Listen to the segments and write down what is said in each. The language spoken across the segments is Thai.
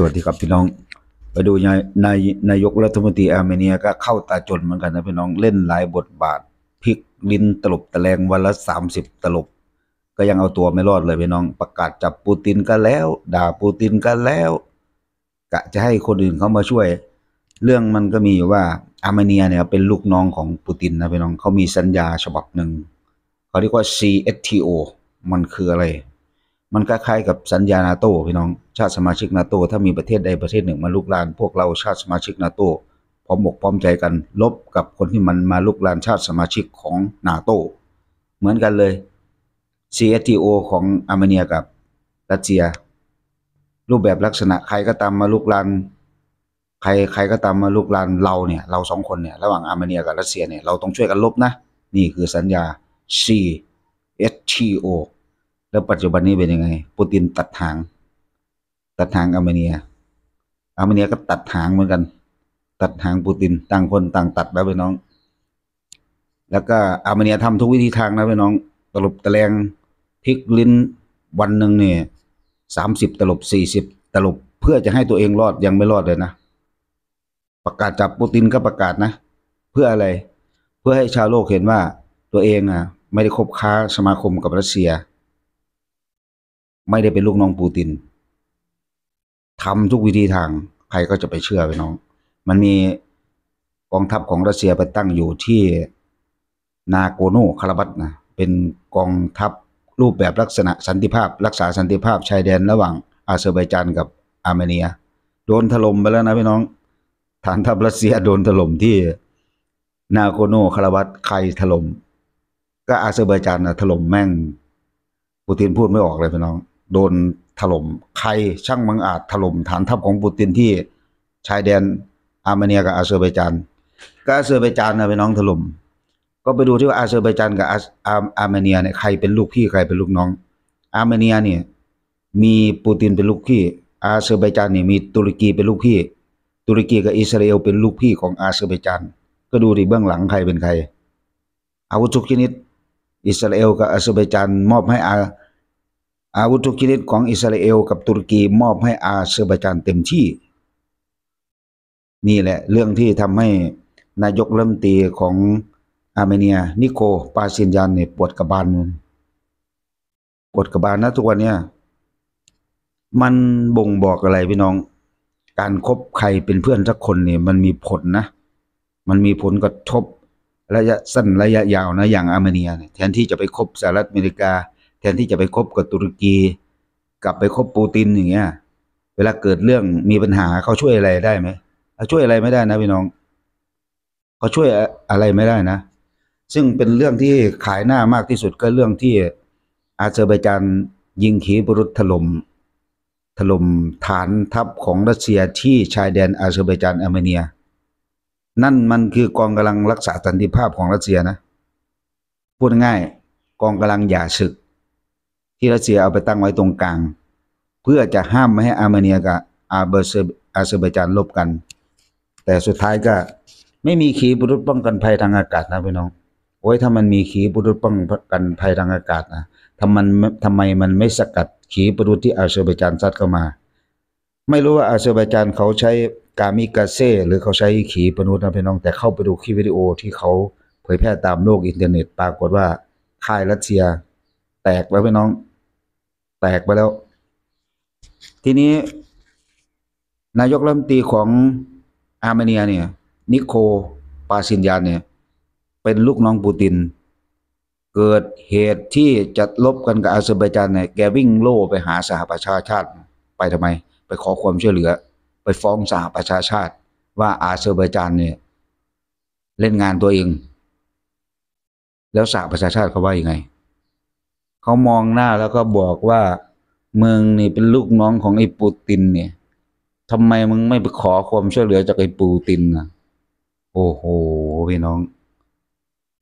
สวัสดีครับ พี่น้อง ไปดูนายนายนายกรัฐมนตรีอาร์เมเนียก็เข้าตาจนเหมือนกันนะพี่น้องเล่นหลายบทบาท พิกลิ้นตลบตะแลงวันละสามสิบตลบก็ยังเอาตัวไม่รอดเลยพี่น้อง ประกาศจับปูตินก็แล้วด่าปูตินก็แล้วกะจะให้คนอื่นเขามาช่วย เรื่องมันก็มีอยู่ว่าอาร์เมเนียเนี่ยเป็นลูกน้องของปูตินนะพี่น้องเขามีสัญญาฉบับหนึ่งเขาเรียกว่า CSTO มันคืออะไรมันคล้ายๆกับสัญญานาโต้พี่น้องชาติสมาชิกนาโต้ถ้ามีประเทศใดประเทศหนึ่ง มาลุกลานพวกเราชาติสมาชิกนาโต้พร้อมบกพร้อมใจกัน ลบกับคนที่มันมาลุกลานชาติสมาชิกของนาโต้เหมือนกันเลย CSTO ของอาร์เมเนียกับรัสเซีย รูปแบบลักษณะใครก็ตามมาลุกลานใครใครก็ตามมาลุกลานเราเนี่ย เราสองคนเนี่ยระหว่างอาร์เมเนียกับรัสเซียเนี่ยเราต้องช่วยกันลบนะ นี่คือสัญญา CSTO แล้วปัจจุบันนี้เป็นยังไง ปูตินตัดทางตัดทางอาร์เมเนีย อาร์เมเนียก็ตัดทางเหมือนกัน ตัดทางปูตินต่างคนต่าง ตัดแล้วไปน้อง แล้วก็อาร์เมเนียทำทุกวิธีทางนะไปน้อง ตลบตะแลงพลิกลิ้น วันหนึ่งเนี่ยสามสิบตลบสี่สิบตลบเพื่อจะให้ตัวเองรอดยังไม่รอดเลยนะ ประกาศจับปูตินก็ประกาศนะ เพื่ออะไรเพื่อให้ชาวโลกเห็นว่าตัวเองอ่ะ ไม่ได้คบค้าสมาคมกับรัสเซียไม่ได้เป็นลูกน้องปูตินทำทุกวิธีทาง ใครก็จะไปเชื่อไปน้อง มันมีกองทัพของรัสเซียไปตั้งอยู่ที่นาโกโนคาราบัตนะ เป็นกองทัพรูปแบบลักษณะสันติภาพ รักษาสันติภาพชายแดนระหว่างอาเซอร์ไบาจานกับอาร์เมเนีย โดนถล่มไปแล้วนะพี่น้อง ฐานทัพรัสเซียโดนถล่มที่ นาโกโนคาราบัตใครถล่มก็อาเซอร์ไบาจานนะถล่มแม่ง ปูตินพูดไม่ออกเลยพี่น้องโดนถล่มใครช่างมังอาจถล่ม ฐานทัพของปูตินที่ชายแดนอาร์เมเนียกับอาเซอร์ไบจานก็อาเซอร์ไบจานนะไปน้องถล่มก็ไปดูที่ว่าอาเซอร์ไบจานกับอาร์เมเนียเนี่ยใครเป็นลูกพี่ใครเป็นลูกน้อง อาร์เมเนียเนี่ยมีปูตินเป็นลูกพี่ อาเซอร์ไบจานเนี่ยมีตุรกีเป็นลูกพี่ตุรกีกับอิสราเอลเป็นลูกพี่ของอาเซอร์ไบจานก็ดูดิเบื้องหลังใครเป็นใคร อาวุธทุกชนิด อิสราเอลกับอาเซอร์ไบจานมอบให้อาอาวุธทุกชนิดของอิสราเอลกับตุรกีมอบให้อาเซอร์ไบจานเต็มที่นี่แหละเรื่องที่ทำให้นายกเริ่มตีของอาร์เมเนีย นิโคปาซินยานเนี่ยปวดกระบาลปวดกระบาลนะทุกวันเนี่ยมันบ่งบอกอะไรพี่น้อง การครบใครเป็นเพื่อนสักคนเนี่ย มันมีผลนะ มันมีผลกระทบระยะสั้นระยะยาวนะอย่าง อาร์เมเนียแทนที่จะไปคบสหรัฐอเมริกาแทนที่จะไปคบกับตุรกี กลับไปคบปูตินอย่างเงี้ยเวลาเกิดเรื่องมีปัญหาเขาช่วยอะไรได้ไหมช่วยอะไรไม่ได้นะพี่น้องเขาช่วยอะไรไม่ได้นะ ซึ่งเป็นเรื่องที่ขายหน้ามากที่สุดก็เรื่องที่อาเซอร์ไบจานยิงขีปรุธถลม่มถล่มฐานทัพของรัสเซียที่ชายแดนอาเซอร์ไบจานอาร์เมเนีย นั่นมันคือกองกำลังรักษาสันติภาพของรัสเซียนะ พูดง่ายกองกำลังหย่าศึกที่รัสเซีย เอาไปตั้งไว้ตรงกลาง เพื่อจะห้ามไม่ให้อาร์เมเนียกับอาเบอร์าเซอร์ไบจานลบกัน แต่สุดท้ายก็ไม่มีขีปนาวุธป้องกันภัยทางอากาศนะพี่น้องโอ้ยถ้ามันมีขีปนาวุธป้องกันภัยทางอากาศนะทำมันทาไมมันไม่สกัดขีปนาวุธที่อาเซอร์ไบจานซัดเข้ามา ไม่รู้ว่าอาเซอร์ไบจานเขาใช้กามิกาเซ่หรือเขาใช้ขีปนาวุธนะพี่น้อง แต่เข้าไปดูคลิปวิดีโอที่เขาเผยแพร่ตามโลกอินเทอร์เน็ต ปรากฏว่าค่ายรัสเซียแตกแล้วพี่น้องแตกไปแล้ว ทีนี้นายกรัฐมนตรีของอาร์เมเนียเนี่ยนิโคปาซินยานเนี่ยเป็นลูกน้องปูติน เกิดเหตุที่จะลบกันกับอาเซอร์ไบจานเนี่ยแกวิ่งโล่ไปหาสหประชาชาติไปทำไม ไปขอความช่วยเหลือ ไปฟ้องสหประชาชาติว่าอาเซอร์ไบจานเนี่ยเล่นงานตัวเอง แล้วสหประชาชาติเขาว่ายังไงเขามองหน้าแล้วก็บอกว่ามึงนี่เป็นลูกน้องของไอ้ปูตินเนี่ยทำไมมึงไม่ไปขอความช่วยเหลือจากไอ้ปูตินอ่ะโอ้โหพี่น้อง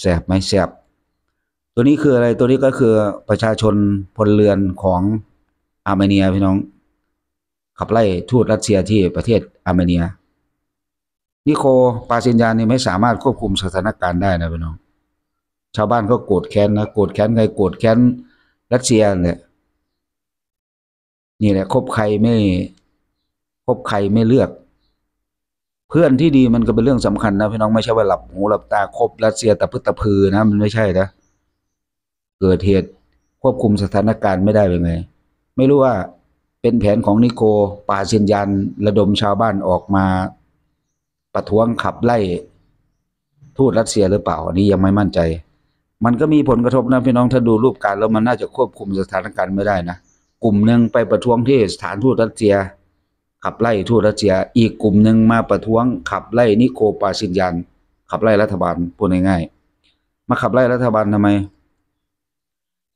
แสบไหมแสบตัวนี้คืออะไรตัวนี้ก็คือประชาชนพลเรือนของอาร์เมเนียพี่น้องขับไล่ทูตรัสเซียที่ประเทศอาร์เมเนีย นิโคปาซินยานี่ไม่สามารถควบคุมสถานการณ์ได้นะพี่น้อง ชาวบ้านก็โกรธแค้นนะโกรธแค้นไงโกรธแค้นรัสเซียเนี่ยนี่แหละคบใครไม่คบใครไม่เลือก เพื่อนที่ดีมันก็เป็นเรื่องสำคัญนะพี่น้อง ไม่ใช่ว่าหลับ หูหลับตาคบรัสเซียแต่พึ่ตะพือนะมันไม่ใช่นะ เกิดเหตุควบคุมสถานการณ์ไม่ได้เป็นไงไม่รู้ว่าเป็นแผนของนิโคปาเซียนยันระดมชาวบ้านออกมา ประท้วงขับไล่ ทูตรัสเซียหรือเปล่าอันนี้ยังไม่มั่นใจมันก็มีผลกระทบนะพี่น้องถ้าดูรูปการแล้วมันน่าจะควบคุมสถานการณ์ไม่ได้นะ กลุ่มหนึ่งไปประท้วงที่สถานทูตรัสเซีย ขับไล่ทูตรัสเซีย อีกกลุ่มหนึ่งมาประท้วงขับไล่นิโคปาสินยันขับไล่รัฐบาลพูดง่ายๆมาขับไล่รัฐบาลทำไม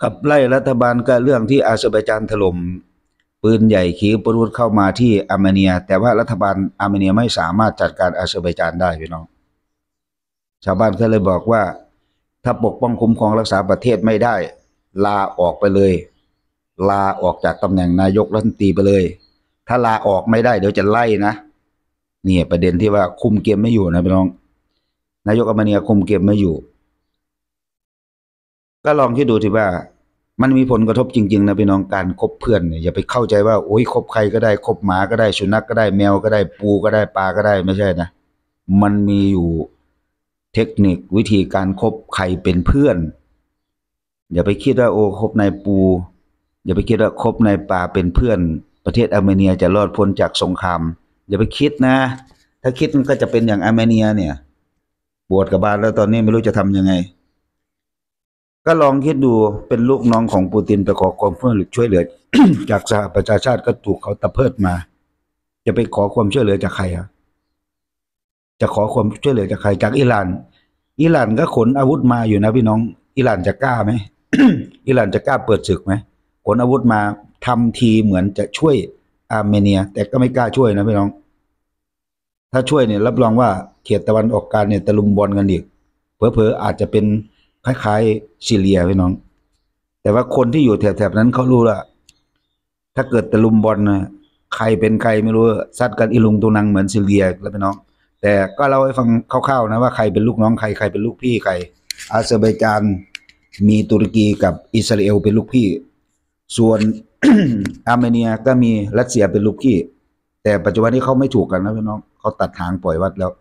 ขับไล่รัฐบาลก็เรื่องที่อาเซอร์ไบจานถล่มปืนใหญ่ขีปนาวุธเข้ามาที่อาร์เมเนีย แต่ว่ารัฐบาลอาร์เมเนียไม่สามารถจัดการอาเซอร์ไบจานได้พี่น้องชาวบ้านก็เลยบอกว่าถ้าปกป้องคุ้มครองรักษาประเทศไม่ได้ ลาออกไปเลย ลาออกจากตำแหน่งนายกรัฐมนตรีไปเลย ถ้าลาออกไม่ได้เดี๋ยวจะไล่นะนี่ประเด็นที่ว่าคุมเกมไม่อยู่นะพี่น้อง นายกอมเนียคุมเกมไม่อยู่ ก็ลองคิดดูที่ว่า มันมีผลกระทบจริง ๆนะพี่น้องการ คบเพื่อนเนี่ยอย่าไปเข้าใจว่าโอ้ยคบใครก็ได้คบหมาก็ได้สุนัขกก็ได้ แมวก็ได้ปูก็ได้ปลาก็ได้ ไม่ใช่นะ มันมีอยู่เทคนิควิธีการครบใครเป็นเพื่อนอย่าไปคิดว่าโอ้คบนายปู อย่าไปคิดว่าคบนายปาเป็นเพื่อน ประเทศอาร์เมเนียจะรอดพ้นจากสงครามอย่าไปคิดนะ ถ้าคิดมันก็จะเป็นอย่างอาร์เมเนียเนี่ยปวดกับบาลแล้วตอนนี้ไม่รู้จะทํำยังไง ก็ลองคิดดูเป็นลูกน้องของปูตินไปขอความช่วยเหลือจากสหประชาชาติก็ถูกเขาตะเพิดมาจะไปขอความช่วยเหลือจากใครอะจะขอความช่วยเหลือจากใครจากอิหร่านอิหร่านก็ขนอาวุธมาอยู่นะพี่น้อง อิหร่านจะกล้าไหมอิหร่านจะกล้าเปิดศึกไหมขนอาวุธมาทำทีเหมือนจะช่วย อาร์เมเนีย แต่ก็ไม่กล้าช่วยนะพี่น้อง ถ้าช่วยเนี่ย รับรองว่าเขตตะวันออกกลางเนี่ยตะลุมบอลกันอีกเผลอๆอาจจะเป็นคล้ายๆซีเรียพี่น้อง แต่ว่าคนที่อยู่แถบๆนั้นเขารู้ละถ้าเกิดตะลุมบอลนะใครเป็นใครไม่รู้ซัดกันอีลุงตุนังเหมือนซีเรียแล้วพี่น้องแต่ก็เล่าให้ฟังคร่าวๆนะว่าใครเป็นลูกน้อง ใครใครเป็นลูกพี่ใครอาเซอร์ไบจานมีตุรกีกับอิสราเอลเป็นลูกพี่ ส่วนอาร์เมเนียก็มีรัสเซียเป็นลูกพี่ แต่ปัจจุบันนี้เขาไม่ถูกกันนะพี่น้องเขาตัดหางปล่อยวัดแล้ว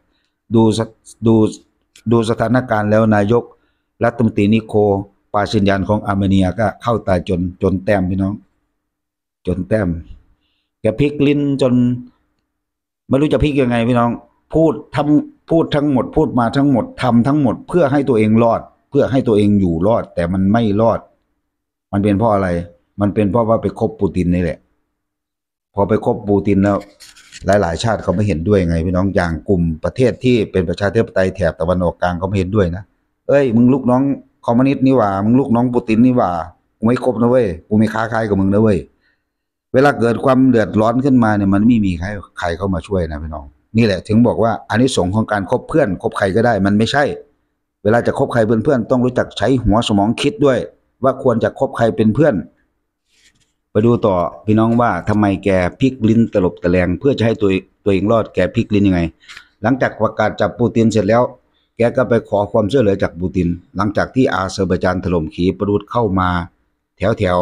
ดูดูดูสถานการณ์แล้วนายกรัฐมนตรีนิโคปาชินยานของอาร์เมเนียก็เข้าตาจนจนแต้มพี่น้อง จนแต้มแกพลิกลิ้นจนไม่รู้จะพลิกยังไงพี่น้องพูดทำพูดทั้งหมดพูดมาทั้งหมดทำทั้งหมดเพื่อให้ตัวเองรอดเพื่อให้ตัวเองอยู่รอดแต่มันไม่รอด มันเป็นเพราะอะไร มันเป็นเพราะว่าไปคบปูตินนี่แหละพอไปคบปูตินแล้วหลายๆชาติเขาไม่เห็นด้วยไงพี่น้องอย่างกลุ่มประเทศที่เป็นประชาธิปไตยแถบตะวันออกกลางเขาไม่เห็นด้วยนะ เอ้ยมึงลูกน้องคอมมิวนิสต์นี่หว่ามึงลูกน้องปูตินนี่หว่ากูไม่คบนะเว้ยกูไม่ค้าขายกับมึงนะเว้ยเวลาเกิดความเดือดร้อนขึ้นมาเนี่ยมันไม่มีใครใครเข้ามาช่วยนะพี่น้องนี่แหละถึงบอกว่าอันนี้สงของการคบเพื่อนคบใครก็ได้มันไม่ใช่ เวลาจะคบใครเป็นเพื่อนต้องรู้จักใช้หัวสมองคิดด้วย ว่าควรจะคบใครเป็นเพื่อน ไปดูต่อพี่น้องว่าทำไมแกพลิกลิ้นตลบตะแลงเพื่อจะให้ตัวตัวเองรอดแกพลิกลิ้นยังไง หลังจากประกาศจับปูตินเสร็จแล้ว แกก็ไปขอความช่วยเหลือจากปูติน หลังจากที่อาเซอร์ไบจานถล่มขีปนาวุธเข้ามา แถวแถว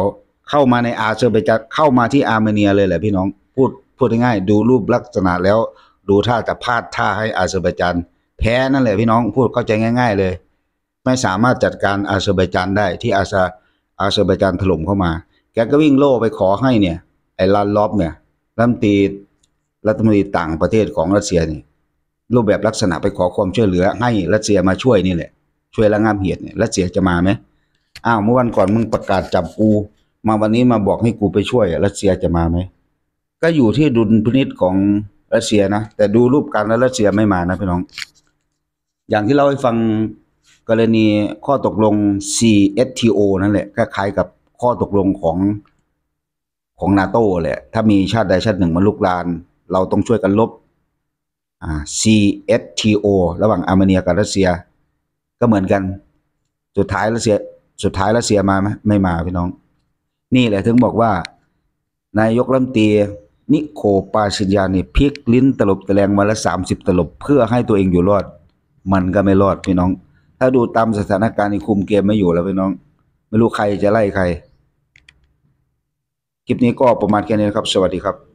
เข้ามาในอาเซอร์ไบจานเข้ามาที่อาร์เมเนียเลยแหละพี่น้องพูดพูดง่ายดูรูปลักษณะแล้วดูท่าแต่พลาดท่าให้อาเซอร์ไบจานแพ้นั่นแหละพี่น้องพูดเข้าใจง่าย ๆ เลยไม่สามารถจัดการอาเซอร์ไบจานได้ที่อาซาอาเซอร์ไบจานถล่มเข้ามา แกก็วิ่งโล่ไปขอให้เนี่ย ไอ้ลันลอบเนี่ยรัฐมนตรีรัฐมนตรีต่างประเทศของรัสเซียนี่ รูปแบบลักษณะไปขอความช่วยเหลือให้รัสเซียมาช่วยนี่แหละช่วยระงับเหตุเนี่ยรัสเซียจะมาไหมอ้าวเมื่อวันก่อนมึงประกาศจับกูมาวันนี้มาบอกให้กูไปช่วยรัสเซียจะมาไหมก็อยู่ที่ดุลพินิษของรัสเซียนะแต่ดูรูปการแล้วรัสเซียไม่มานะพี่น้องอย่างที่เราให้ฟังกรณีข้อตกลง CSTO นั่นแหละคล้ายๆกับข้อตกลงของของนาโต้แหละถ้ามีชาติใดชาติหนึ่งมาลุกลาน เราต้องช่วยกันลบ CSTO ระหว่างอาร์เมเนียกับรัสเซีย ก็เหมือนกัน สุดท้ายรัสเซียสุดท้ายรัสเซียมาไหมไม่มาพี่น้อง นี่แหละถึงบอกว่า นายกรัฐมนตรีนิโคปาชิญญาเนี่ยพลิกลิ้นตลบตะแลงมา ละสามสิบตลบ เพื่อให้ตัวเองอยู่รอด มันก็ไม่ รอดพี่น้อง ถ้าดูตามสถานการณ์ในคุมเกมไม่อยู่แล้วพี่น้อง ไม่รู้ ใครจะไล่ใคร คลิป นี้ก็ประมาณแค่นี้นครับ สวัสดีครับ